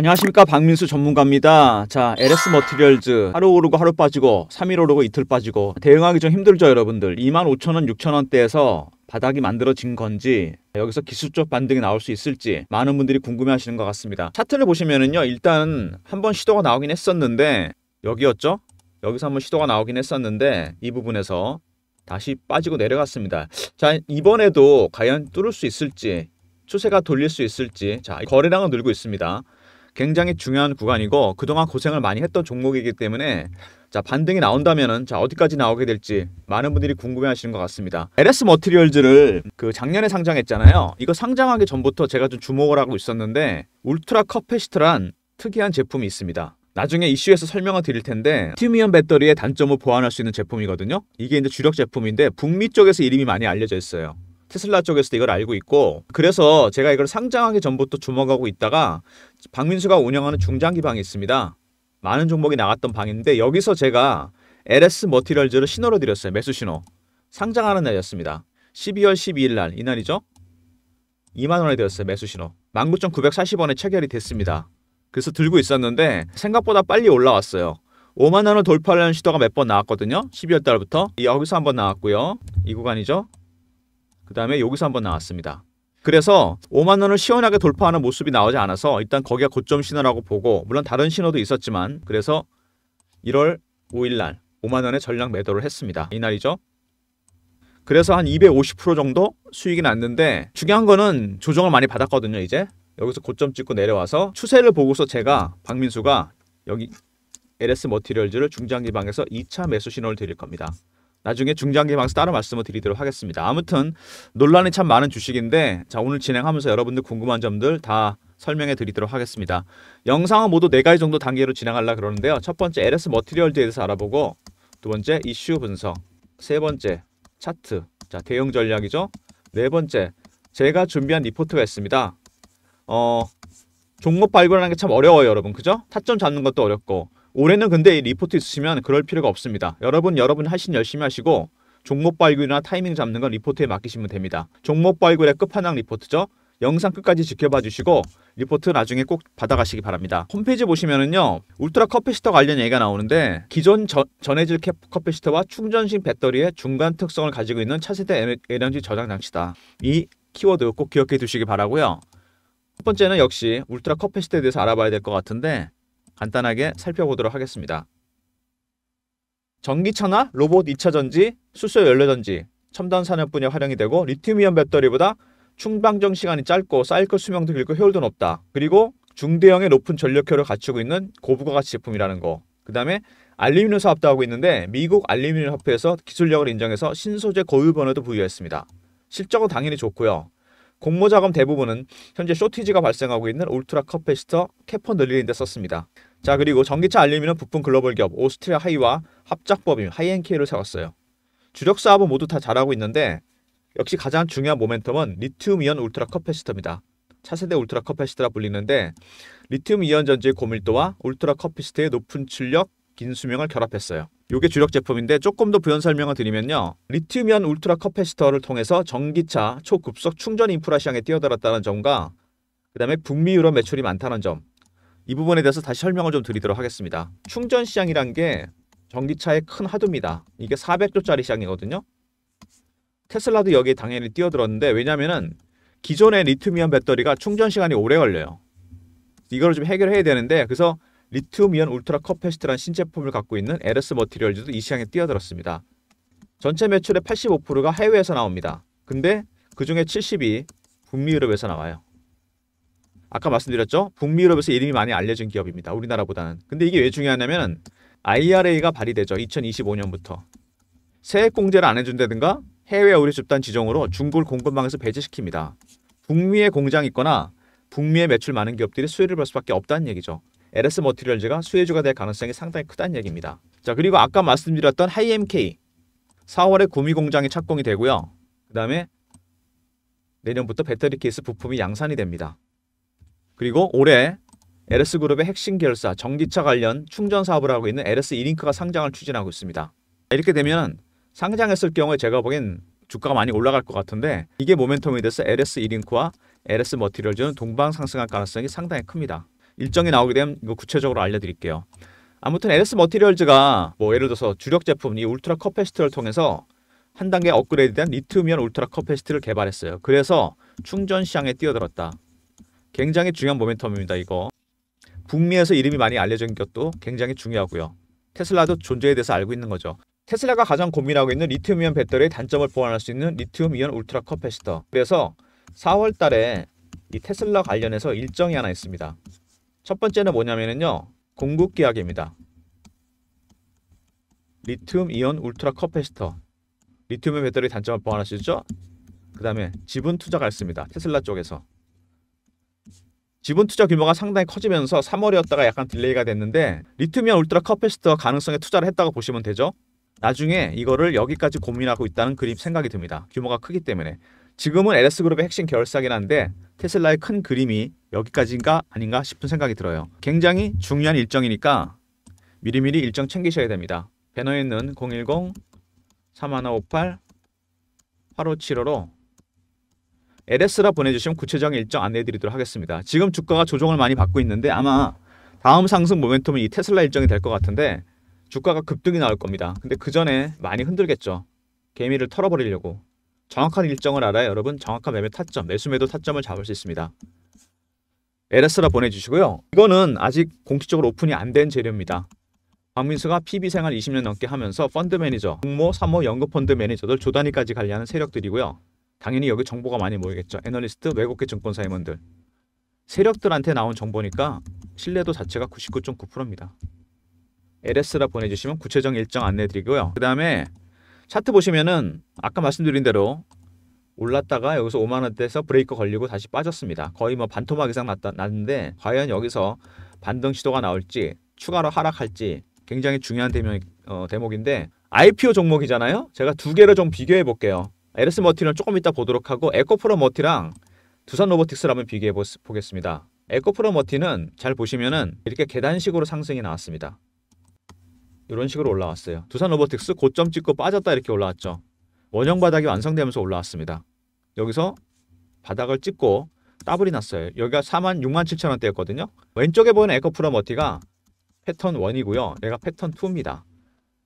안녕하십니까 박민수 전문가입니다 자 LS 머티리얼즈 하루 오르고 하루 빠지고 3일 오르고 이틀 빠지고 대응하기 좀 힘들죠 여러분들 25,000원 6,000원대에서 바닥이 만들어진 건지 여기서 기술적 반등이 나올 수 있을지 많은 분들이 궁금해 하시는 것 같습니다 차트를 보시면은요 일단 한 번 시도가 나오긴 했었는데 여기였죠 여기서 한번 시도가 나오긴 했었는데 이 부분에서 다시 빠지고 내려갔습니다 자 이번에도 과연 뚫을 수 있을지 추세가 돌릴 수 있을지 자 거래량은 늘고 있습니다 굉장히 중요한 구간이고 그동안 고생을 많이 했던 종목이기 때문에 자 반등이 나온다면자 어디까지 나오게 될지 많은 분들이 궁금해하시는 것 같습니다. LS 머티리얼즈를 그 작년에 상장했잖아요. 이거 상장하기 전부터 제가 좀 주목을 하고 있었는데 울트라 컵패시트란 특이한 제품이 있습니다. 나중에 이슈에서 설명을 드릴 텐데 티미이 배터리의 단점을 보완할 수 있는 제품이거든요. 이게 이제 주력 제품인데 북미 쪽에서 이름이 많이 알려져 있어요. 테슬라 쪽에서도 이걸 알고 있고 그래서 제가 이걸 상장하기 전부터 주목하고 있다가 박민수가 운영하는 중장기 방이 있습니다. 많은 종목이 나갔던 방인데 여기서 제가 LS 머티럴즈를 신호로 드렸어요. 매수 신호. 상장하는 날이었습니다. 12월 12일 날 이날이죠. 2만원에 되었어요. 매수 신호. 19,940원에 체결이 됐습니다. 그래서 들고 있었는데 생각보다 빨리 올라왔어요. 5만원을 돌파하려는 시도가 몇 번 나왔거든요. 12월 달부터 여기서 한번 나왔고요. 이 구간이죠. 그 다음에 여기서 한번 나왔습니다. 그래서 5만 원을 시원하게 돌파하는 모습이 나오지 않아서 일단 거기가 고점 신호라고 보고 물론 다른 신호도 있었지만 그래서 1월 5일 날 5만 원의 전량 매도를 했습니다. 이날이죠. 그래서 한 250% 정도 수익이 났는데 중요한 거는 조정을 많이 받았거든요. 이제 여기서 고점 찍고 내려와서 추세를 보고서 제가 박민수가 여기 LS 머티리얼즈를 중장기방에서 2차 매수 신호를 드릴 겁니다. 나중에 중장기 방에 따로 말씀을 드리도록 하겠습니다. 아무튼 논란이 참 많은 주식인데 자 오늘 진행하면서 여러분들 궁금한 점들 다 설명해 드리도록 하겠습니다. 영상은 모두 4가지 정도 단계로 진행하려 그러는데요. 첫 번째 LS 머티리얼에 대해서 알아보고 두 번째 이슈 분석, 세 번째 차트, 자 대응 전략이죠. 네 번째 제가 준비한 리포트가 있습니다. 어 종목 발굴하는 게 참 어려워요, 여러분. 그죠? 타점 잡는 것도 어렵고 올해는 근데 리포트 있으시면 그럴 필요가 없습니다. 여러분 여러분 하신 열심히 하시고 종목 발굴이나 타이밍 잡는 건 리포트에 맡기시면 됩니다. 종목 발굴의 끝판왕 리포트죠. 영상 끝까지 지켜봐 주시고 리포트 나중에 꼭 받아가시기 바랍니다. 홈페이지 보시면은요 울트라 커피시터 관련 얘기가 나오는데 기존 저, 전해질 커피시터와 충전식 배터리의 중간 특성을 가지고 있는 차세대 에너지 저장 장치다. 이 키워드 꼭 기억해 두시기 바라고요. 첫 번째는 역시 울트라 커피시터에 대해서 알아봐야 될 것 같은데 간단하게 살펴보도록 하겠습니다. 전기차나 로봇 2차전지, 수소 연료전지, 첨단 산업 분야 활용이 되고 리튬이온 배터리보다 충방정 시간이 짧고 사이클 수명도 길고 효율도 높다. 그리고 중대형의 높은 전력효를 갖추고 있는 고부가 가치 제품이라는 거. 그 다음에 알루미늄 사업도 하고 있는데 미국 알루미늄 협회에서 기술력을 인정해서 신소재 고유 번호도 부여했습니다. 실적은 당연히 좋고요. 공모 자금 대부분은 현재 쇼티지가 발생하고 있는 울트라 커패스터 캐퍼 늘리는 데 썼습니다. 자 그리고 전기차 알리미늄 부품 글로벌 기업 오스트리아 하이와 합작법인 하이엔케이를 세웠어요. 주력 사업은 모두 다 잘하고 있는데 역시 가장 중요한 모멘텀은 리튬이온 울트라 커패시터입니다. 차세대 울트라 커패시터라 불리는데 리튬이온 전지의 고밀도와 울트라 커패시터의 높은 출력, 긴 수명을 결합했어요. 이게 주력 제품인데 조금 더 부연 설명을 드리면요. 리튬이온 울트라 커패시터를 통해서 전기차 초급속 충전 인프라 시장에 뛰어들었다는 점과 그 다음에 북미 유럽 매출이 많다는 점이 부분에 대해서 다시 설명을 좀 드리도록 하겠습니다. 충전 시장이란 게 전기차의 큰 하도입니다. 이게 400조짜리 시장이거든요. 테슬라도 여기에 당연히 뛰어들었는데 왜냐면은 기존의 리튬이온 배터리가 충전 시간이 오래 걸려요. 이걸 좀 해결해야 되는데 그래서 리튬이온 울트라 커패시트라는 신제품을 갖고 있는 에르스 머티리얼즈도 이 시장에 뛰어들었습니다. 전체 매출의 85%가 해외에서 나옵니다. 근데 그중에 7 0이 북미 유럽에서 나와요. 아까 말씀드렸죠? 북미 유럽에서 이름이 많이 알려진 기업입니다. 우리나라보다는. 근데 이게 왜 중요하냐면 IRA가 발의되죠 2025년부터. 세액 공제를 안 해준다든가 해외 우리 집단 지정으로 중국 공급망에서 배제시킵니다. 북미에 공장 있거나 북미에 매출 많은 기업들이 수혜를 볼 수밖에 없다는 얘기죠. LS 머티리얼즈가 수혜주가 될 가능성이 상당히 크다는 얘기입니다. 자 그리고 아까 말씀드렸던 하이MK 4월에 구미 공장이 착공이 되고요. 그 다음에 내년부터 배터리 케이스 부품이 양산이 됩니다. 그리고 올해 LS그룹의 핵심 계열사 전기차 관련 충전 사업을 하고 있는 LS 이링크가 상장을 추진하고 있습니다. 이렇게 되면 상장했을 경우에 제가 보기엔 주가가 많이 올라갈 것 같은데 이게 모멘텀이 돼서 LS 이링크와 LS 머티리얼즈는 동방 상승할 가능성이 상당히 큽니다. 일정이 나오게 되면 이거 구체적으로 알려드릴게요. 아무튼 LS 머티리얼즈가 뭐 예를 들어서 주력 제품 이 울트라 커패시트를 통해서 한 단계 업그레이드된 리튬이온 울트라 커패시트를 개발했어요. 그래서 충전 시장에 뛰어들었다. 굉장히 중요한 모멘텀입니다. 이거. 북미에서 이름이 많이 알려진 것도 굉장히 중요하고요. 테슬라도 존재에 대해서 알고 있는 거죠. 테슬라가 가장 고민하고 있는 리튬이온 배터리의 단점을 보완할 수 있는 리튬이온 울트라 커패시터. 그래서 4월 달에 이 테슬라 관련해서 일정이 하나 있습니다. 첫 번째는 뭐냐면요. 공급 계약입니다. 리튬 이온 울트라 커패시터. 리튬이온 배터리 단점을 보완할 수 있죠? 그 다음에 지분 투자가 있습니다. 테슬라 쪽에서. 지분 투자 규모가 상당히 커지면서 3월이었다가 약간 딜레이가 됐는데 리튬이온 울트라 컵페스터 가능성에 투자를 했다고 보시면 되죠. 나중에 이거를 여기까지 고민하고 있다는 그림 생각이 듭니다. 규모가 크기 때문에. 지금은 LS그룹의 핵심 계열사긴 한데 테슬라의 큰 그림이 여기까지인가 아닌가 싶은 생각이 들어요. 굉장히 중요한 일정이니까 미리미리 일정 챙기셔야 됩니다. 배너에 있는 010 3158 8575로 LS라 보내주시면 구체적인 일정 안내해드리도록 하겠습니다. 지금 주가가 조정을 많이 받고 있는데 아마 다음 상승 모멘텀은 이 테슬라 일정이 될 것 같은데 주가가 급등이 나올 겁니다. 근데 그 전에 많이 흔들겠죠. 개미를 털어버리려고. 정확한 일정을 알아야 여러분 정확한 매매 타점, 매수매도 타점을 잡을 수 있습니다. LS라 보내주시고요. 이거는 아직 공식적으로 오픈이 안 된 재료입니다. 박민수가 PB 생활 20년 넘게 하면서 펀드 매니저, 공모, 사모, 연금펀드 매니저들 조단위까지 관리하는 세력들이고요. 당연히 여기 정보가 많이 모이겠죠. 애널리스트, 외국계 증권사임원들. 세력들한테 나온 정보니까 신뢰도 자체가 99.9%입니다. LS라 보내주시면 구체적 일정 안내드리고요. 그 다음에 차트 보시면은 아까 말씀드린 대로 올랐다가 여기서 5만원대에서 브레이크 걸리고 다시 빠졌습니다. 거의 뭐 반토막 이상 났다, 났는데 과연 여기서 반등 시도가 나올지 추가로 하락할지 굉장히 중요한 대목, 어, 대목인데 IPO 종목이잖아요. 제가 두 개를 좀 비교해 볼게요. 에르스 머티는 조금 이따 보도록 하고 에코프로 머티랑 두산 로보틱스를 한번 비교해 보겠습니다. 에코프로 머티는 잘 보시면은 이렇게 계단식으로 상승이 나왔습니다. 이런 식으로 올라왔어요. 두산 로보틱스 고점 찍고 빠졌다 이렇게 올라왔죠. 원형 바닥이 완성되면서 올라왔습니다. 여기서 바닥을 찍고 따블이 났어요. 여기가 4만 6만 7천 원대였거든요. 왼쪽에 보이는 에코프로 머티가 패턴 1이고요. 얘가 패턴 2입니다.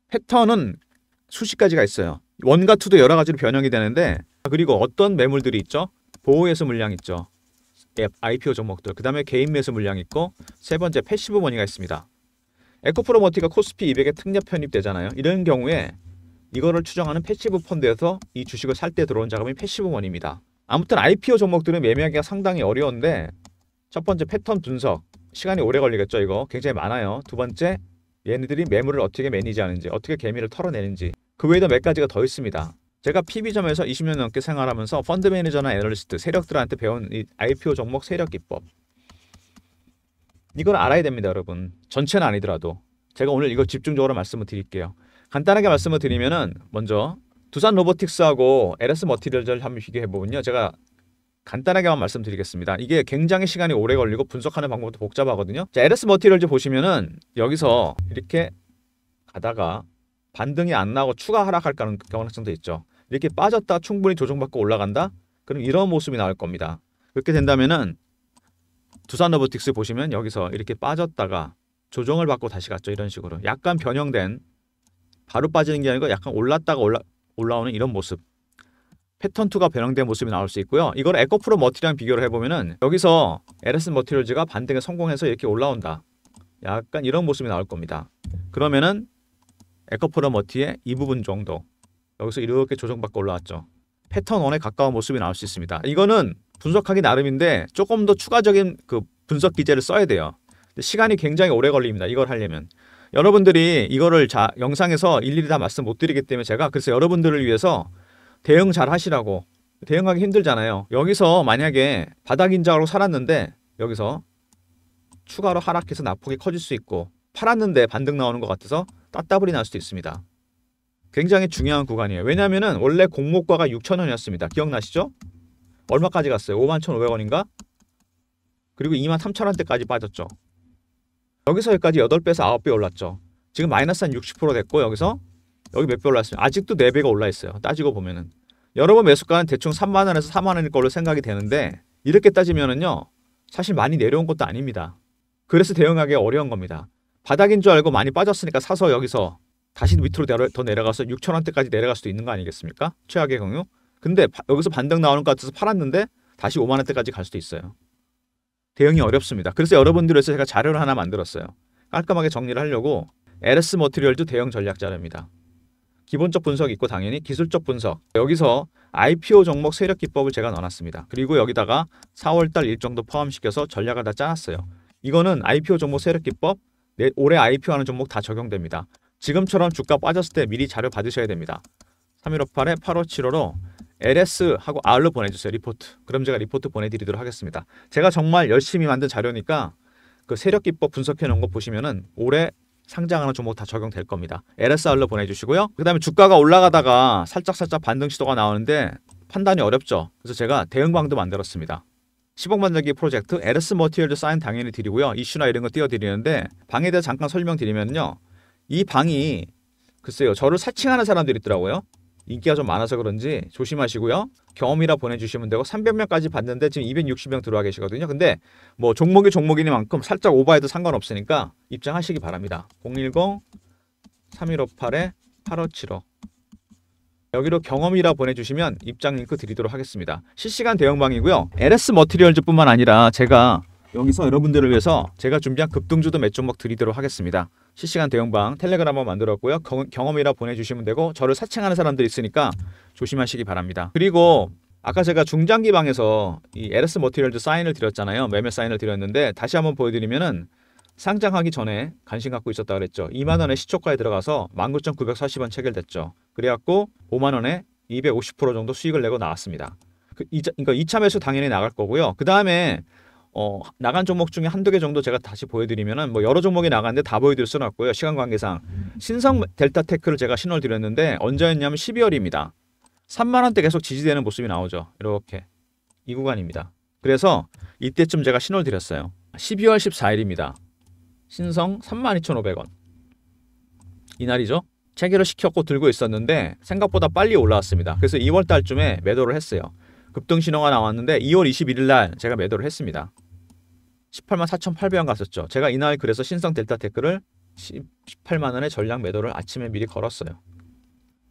패턴은 수십 가지가 있어요. 원과 투도 여러 가지로 변형이 되는데 그리고 어떤 매물들이 있죠? 보호해서 물량 있죠. 앱, IPO 종목들, 그 다음에 개인 매수 물량 있고 세 번째 패시브 머니가 있습니다. 에코프로머티가 코스피 200에 특례 편입되잖아요. 이런 경우에 이거를 추정하는 패시브 펀드에서 이 주식을 살 때 들어온 자금이 패시브 머니입니다. 아무튼 IPO 종목들은 매매하기가 상당히 어려운데 첫 번째 패턴 분석, 시간이 오래 걸리겠죠 이거 굉장히 많아요. 두 번째 얘네들이 매물을 어떻게 매니지하는지 어떻게 개미를 털어내는지 그 외에도 몇 가지가 더 있습니다. 제가 PB점에서 20년 넘게 생활하면서 펀드 매니저나 애널리스트, 세력들한테 배운 이 IPO 종목 세력 기법. 이걸 알아야 됩니다, 여러분. 전체는 아니더라도 제가 오늘 이거 집중적으로 말씀을 드릴게요. 간단하게 말씀을 드리면은 먼저 두산 로보틱스하고 LS 머티리얼를 한번 비교해 보면요. 제가 간단하게만 말씀드리겠습니다. 이게 굉장히 시간이 오래 걸리고 분석하는 방법도 복잡하거든요. 자, LS 머티리얼즈 보시면은 여기서 이렇게 가다가 반등이 안 나고 추가 하락할까는 경향성도 있죠. 이렇게 빠졌다 충분히 조정받고 올라간다? 그럼 이런 모습이 나올 겁니다. 그렇게 된다면은 두산 로보틱스 보시면 여기서 이렇게 빠졌다가 조정을 받고 다시 갔죠. 이런 식으로 약간 변형된 바로 빠지는 게 아니고 약간 올랐다가 올라, 올라오는 이런 모습 패턴 2가 변형된 모습이 나올 수 있고요. 이걸 에코프로 머티랑 비교를 해보면은 여기서 LS 머티리얼즈가 반등에 성공해서 이렇게 올라온다. 약간 이런 모습이 나올 겁니다. 그러면은 에코포럼 머티의이 부분 정도 여기서 이렇게 조정받고 올라왔죠. 패턴 1에 가까운 모습이 나올 수 있습니다. 이거는 분석하기 나름인데 조금 더 추가적인 그 분석 기재를 써야 돼요. 시간이 굉장히 오래 걸립니다. 이걸 하려면. 여러분들이 이거를 자, 영상에서 일일이 다 말씀 못 드리기 때문에 제가 그래서 여러분들을 위해서 대응 잘 하시라고 대응하기 힘들잖아요. 여기서 만약에 바닥 인자로 살았는데 여기서 추가로 하락해서 낙폭이 커질 수 있고 팔았는데 반등 나오는 것 같아서 따따블이 날 수도 있습니다. 굉장히 중요한 구간이에요. 왜냐하면 원래 공모가가 6천원이었습니다 기억나시죠? 얼마까지 갔어요? 51,500원인가? 만 그리고 2만3천원대까지 빠졌죠. 여기서 여기까지 8배에서 9배 올랐죠. 지금 마이너스 한 60% 됐고 여기서 여기 몇 배올랐어요 아직도 4배가 올라있어요. 따지고 보면은. 여러분 매수가는 대충 3만원에서 4만원일 걸로 생각이 되는데 이렇게 따지면은요. 사실 많이 내려온 것도 아닙니다. 그래서 대응하기 어려운 겁니다. 바닥인 줄 알고 많이 빠졌으니까 사서 여기서 다시 밑으로 내려, 더 내려가서 6천원대까지 내려갈 수도 있는 거 아니겠습니까? 최악의 경우. 근데 바, 여기서 반등 나오는 것 같아서 팔았는데 다시 5만원대까지 갈 수도 있어요. 대응이 어렵습니다. 그래서 여러분들 위해서 제가 자료를 하나 만들었어요. 깔끔하게 정리를 하려고 LS 머티리얼도 대형 전략 자료입니다. 기본적 분석 있고 당연히 기술적 분석. 여기서 IPO 종목 세력 기법을 제가 넣어놨습니다. 그리고 여기다가 4월달 일정도 포함시켜서 전략을 다 짜놨어요. 이거는 IPO 종목 세력 기법 올해 IPO하는 종목 다 적용됩니다. 지금처럼 주가 빠졌을 때 미리 자료 받으셔야 됩니다. 3158에 8575로 LS하고 R로 보내주세요. 리포트. 그럼 제가 리포트 보내드리도록 하겠습니다. 제가 정말 열심히 만든 자료니까 그 세력기법 분석해 놓은 거 보시면은 올해 상장하는 종목 다 적용될 겁니다. LSR로 보내주시고요. 그 다음에 주가가 올라가다가 살짝살짝 반등 시도가 나오는데 판단이 어렵죠. 그래서 제가 대응방도 만들었습니다. 10억 만들기 프로젝트 에르스 머티얼드 사인 당연히 드리고요. 이슈나 이런 거 띄워드리는데 방에 대해 잠깐 설명드리면요. 이 방이 글쎄요. 저를 사칭하는 사람들이 있더라고요. 인기가 좀 많아서 그런지 조심하시고요. 경험이라 보내주시면 되고 300명까지 받는데 지금 260명 들어와 계시거든요. 근데 뭐 종목이 종목이니만큼 살짝 오버해도 상관없으니까 입장하시기 바랍니다. 010 3 1 5 8 8575 여기로 경험이라 보내주시면 입장 링크 드리도록 하겠습니다. 실시간 대형방이고요. LS 머티리얼즈뿐만 아니라 제가 여기서 여러분들을 위해서 제가 준비한 급등주도 몇 종목 드리도록 하겠습니다. 실시간 대형방 텔레그램 한번 만들었고요. 경험이라 보내주시면 되고 저를 사칭하는 사람들 있으니까 조심하시기 바랍니다. 그리고 아까 제가 중장기 방에서 이 LS 머티리얼즈 사인을 드렸잖아요. 매매 사인을 드렸는데 다시 한번 보여드리면은 상장하기 전에 관심 갖고 있었다 그랬죠. 2만 원에 음. 시초가에 들어가서 19,940원 체결됐죠. 그래갖고 5만 원에 250% 정도 수익을 내고 나왔습니다. 그 이자, 그러니까 2차 매수 당연히 나갈 거고요. 그 다음에 어, 나간 종목 중에 한두 개 정도 제가 다시 보여드리면뭐 여러 종목이 나갔는데 다 보여드릴 수는 없고요. 시간 관계상 신성 델타테크를 제가 신호를 드렸는데 언제였냐면 12월입니다. 3만 원대 계속 지지되는 모습이 나오죠. 이렇게 이 구간입니다. 그래서 이때쯤 제가 신호를 드렸어요. 12월 14일입니다. 신성 32,500원. 이날이죠. 체결을 시켰고 들고 있었는데 생각보다 빨리 올라왔습니다. 그래서 2월 달쯤에 매도를 했어요. 급등 신호가 나왔는데 2월 21일 날 제가 매도를 했습니다. 18만 4,800원 갔었죠. 제가 이날 그래서 신성 델타 테크를 18만 원의 전량 매도를 아침에 미리 걸었어요.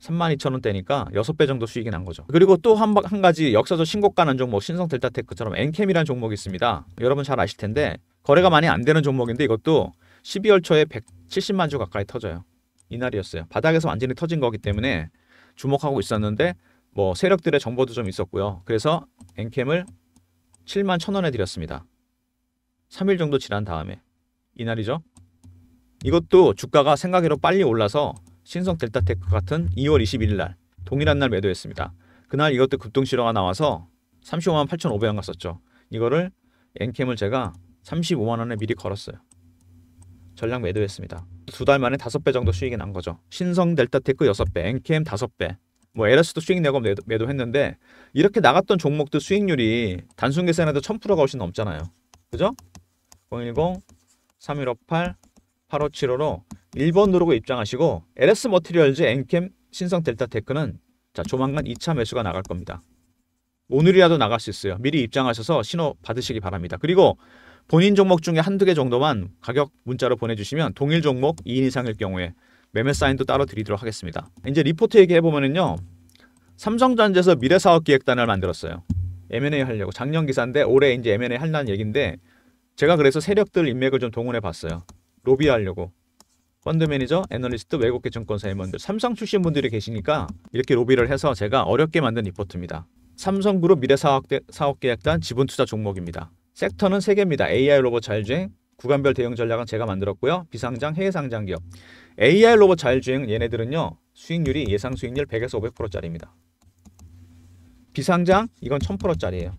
32,000원대니까 6배 정도 수익이 난 거죠. 그리고 또한 한 가지 역사적 신고가 난 종목 신성 델타테크처럼 엔캠이라는 종목이 있습니다. 여러분 잘 아실 텐데 거래가 많이 안 되는 종목인데 이것도 12월 초에 170만 주 가까이 터져요. 이날이었어요. 바닥에서 완전히 터진 거기 때문에 주목하고 있었는데 뭐 세력들의 정보도 좀 있었고요. 그래서 엔캠을 7만 1천원에 드렸습니다. 3일 정도 지난 다음에 이날이죠. 이것도 주가가 생각외로 빨리 올라서 신성 델타테크 같은 2월 21일 날 동일한 날 매도했습니다. 그날 이것도 급등 실화가 나와서 35만 8,500원 갔었죠. 이거를 엔캠을 제가 35만 원에 미리 걸었어요. 전량 매도했습니다. 두 달 만에 5배 정도 수익이 난 거죠. 신성 델타테크 6배, NKM 5배, 뭐 LS도 수익 내고 매도, 매도했는데 이렇게 나갔던 종목들 수익률이 단순 계산해도 1000%가 훨씬 넘잖아요. 그죠? 010 3158 8575로 1번 누르고 입장하시고 LS 머티리얼즈, NKM, 신성 델타테크는 자 조만간 2차 매수가 나갈 겁니다. 오늘이라도 나갈 수 있어요. 미리 입장하셔서 신호 받으시기 바랍니다. 그리고 본인 종목 중에 한두 개 정도만 가격 문자로 보내주시면 동일 종목 2인 이상일 경우에 매매 사인도 따로 드리도록 하겠습니다. 이제 리포트 얘기해보면요. 삼성전자에서 미래사업기획단을 만들었어요. M&A 하려고. 작년 기사인데 올해 이제 M&A 한다는 얘기인데 제가 그래서 세력들 인맥을 좀 동원해봤어요. 로비하려고. 펀드 매니저, 애널리스트, 외국계 증권사 임원들, 삼성 출신 분들이 계시니까 이렇게 로비를 해서 제가 어렵게 만든 리포트입니다. 삼성그룹 미래사업계획단 지분투자 종목입니다. 섹터는 3개입니다. AI 로봇 자율주행, 구간별 대응 전략은 제가 만들었고요. 비상장, 해외 상장 기업. AI 로봇 자율주행 얘네들은요. 수익률이 예상 수익률 100에서 500%짜리입니다. 비상장 이건 1000%짜리예요.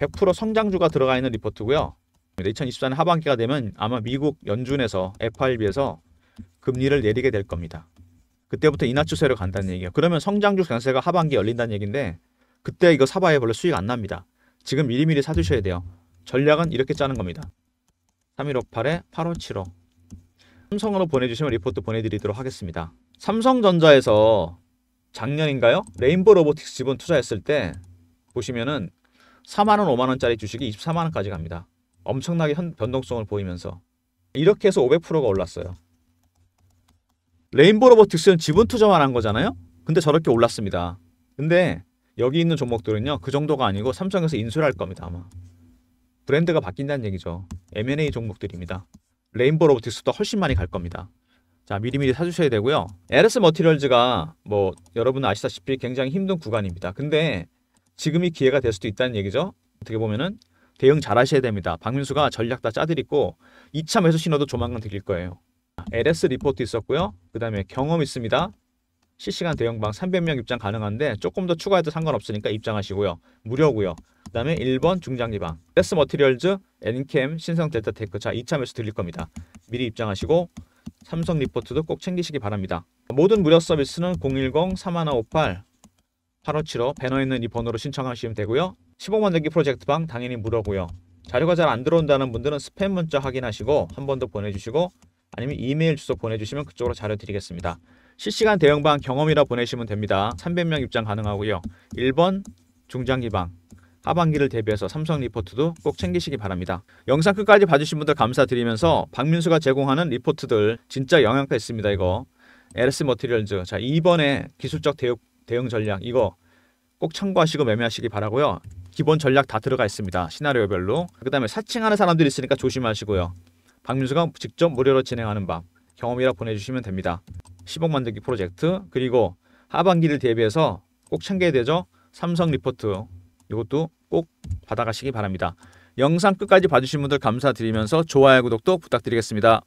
100% 성장주가 들어가 있는 리포트고요. 2024년 하반기가 되면 아마 미국 연준에서 FRB에서 금리를 내리게 될 겁니다. 그때부터 인하 추세로 간다는 얘기예요. 그러면 성장주 강세가 하반기 열린다는 얘기인데 그때 이거 사봐야 별로 수익 안 납니다. 지금 미리미리 사두셔야 돼요. 전략은 이렇게 짜는 겁니다. 3 1 5 8에8575 삼성으로 보내주시면 리포트 보내드리도록 하겠습니다. 삼성전자에서 작년인가요? 레인보 로보틱스 지분 투자했을 때 보시면은 4만원, 5만원짜리 주식이 24만원까지 갑니다. 엄청나게 현, 변동성을 보이면서 이렇게 해서 500%가 올랐어요. 레인보 로보틱스는 지분 투자만 한 거잖아요? 근데 저렇게 올랐습니다. 근데 여기 있는 종목들은요 그 정도가 아니고 삼성에서 인수를 할 겁니다 아마 브랜드가 바뀐다는 얘기죠 M&A 종목들입니다 레인보 로보틱스도 훨씬 많이 갈 겁니다 자 미리미리 사주셔야 되고요 LS 머티리얼즈가 뭐 여러분 아시다시피 굉장히 힘든 구간입니다 근데 지금이 기회가 될 수도 있다는 얘기죠 어떻게 보면은 대응 잘 하셔야 됩니다 박민수가 전략 다 짜드리고 2차 매수 신호도 조만간 드릴 거예요 LS 리포트 있었고요 그 다음에 경험 있습니다 실시간 대형방 300명 입장 가능한데 조금 더 추가해도 상관없으니까 입장하시고요. 무료고요. 그 다음에 1번 중장기방 데스 머티리얼즈, 엔캠, 신성 델타테크 자 2차 매수 들릴 겁니다. 미리 입장하시고 삼성 리포트도 꼭 챙기시기 바랍니다. 모든 무료 서비스는 010-3158 8575배너 있는 이 번호로 신청하시면 되고요. 15만 대기 프로젝트 방 당연히 무료고요. 자료가 잘 안 들어온다는 분들은 스팸 문자 확인하시고 한 번 더 보내주시고 아니면 이메일 주소 보내주시면 그쪽으로 자료 드리겠습니다. 실시간 대응방 경험이라 보내시면 됩니다. 300명 입장 가능하고요. 1번 중장기방 하반기를 대비해서 삼성 리포트도 꼭 챙기시기 바랍니다. 영상 끝까지 봐주신 분들 감사드리면서 박민수가 제공하는 리포트들 진짜 영향가 있습니다. 이거 LS 머티리얼즈 자 이번에 기술적 대응, 대응 전략 이거 꼭 참고하시고 매매하시기 바라고요. 기본 전략 다 들어가 있습니다. 시나리오별로 그 다음에 사칭하는 사람들이 있으니까 조심하시고요. 박민수가 직접 무료로 진행하는 방 경험이라 보내주시면 됩니다. 10억 만들기 프로젝트 그리고 하반기를 대비해서 꼭 챙겨야 되죠. 삼성 리포트 이것도 꼭 받아가시기 바랍니다. 영상 끝까지 봐주신 분들 감사드리면서 좋아요 구독도 부탁드리겠습니다.